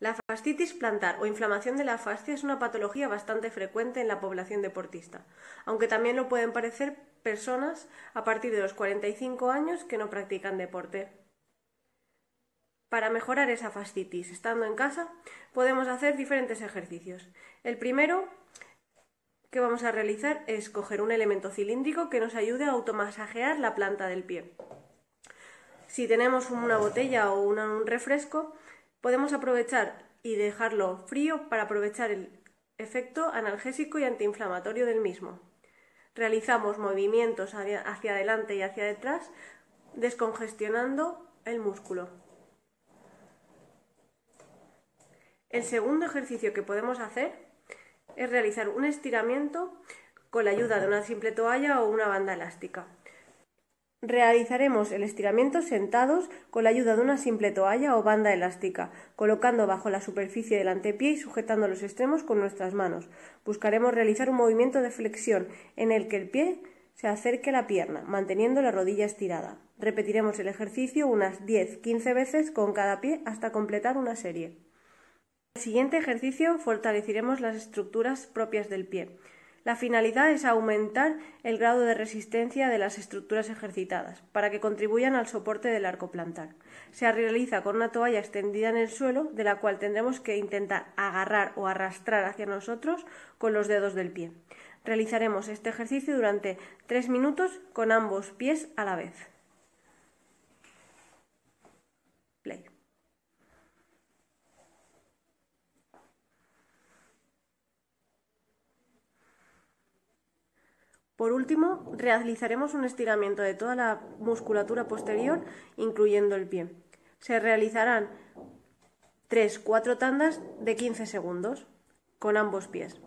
La fascitis plantar o inflamación de la fascia es una patología bastante frecuente en la población deportista, aunque también lo pueden parecer personas a partir de los 45 años que no practican deporte. Para mejorar esa fascitis estando en casa, podemos hacer diferentes ejercicios. El primero que vamos a realizar es coger un elemento cilíndrico que nos ayude a automasajear la planta del pie. Si tenemos una botella o un refresco, Podemos aprovechar y dejarlo frío para aprovechar el efecto analgésico y antiinflamatorio del mismo. Realizamos movimientos hacia adelante y hacia detrás, descongestionando el músculo. El segundo ejercicio que podemos hacer es realizar un estiramiento con la ayuda de una simple toalla o una banda elástica. Realizaremos el estiramiento sentados con la ayuda de una simple toalla o banda elástica, colocando bajo la superficie del antepié y sujetando los extremos con nuestras manos. Buscaremos realizar un movimiento de flexión en el que el pie se acerque a la pierna, manteniendo la rodilla estirada. Repetiremos el ejercicio unas 10-15 veces con cada pie hasta completar una serie. En el siguiente ejercicio fortaleceremos las estructuras propias del pie. La finalidad es aumentar el grado de resistencia de las estructuras ejercitadas, para que contribuyan al soporte del arco plantar. Se realiza con una toalla extendida en el suelo, de la cual tendremos que intentar agarrar o arrastrar hacia nosotros con los dedos del pie. Realizaremos este ejercicio durante tres minutos con ambos pies a la vez. Play. Por último, realizaremos un estiramiento de toda la musculatura posterior, incluyendo el pie. Se realizarán 3-4 tandas de 15 segundos con ambos pies.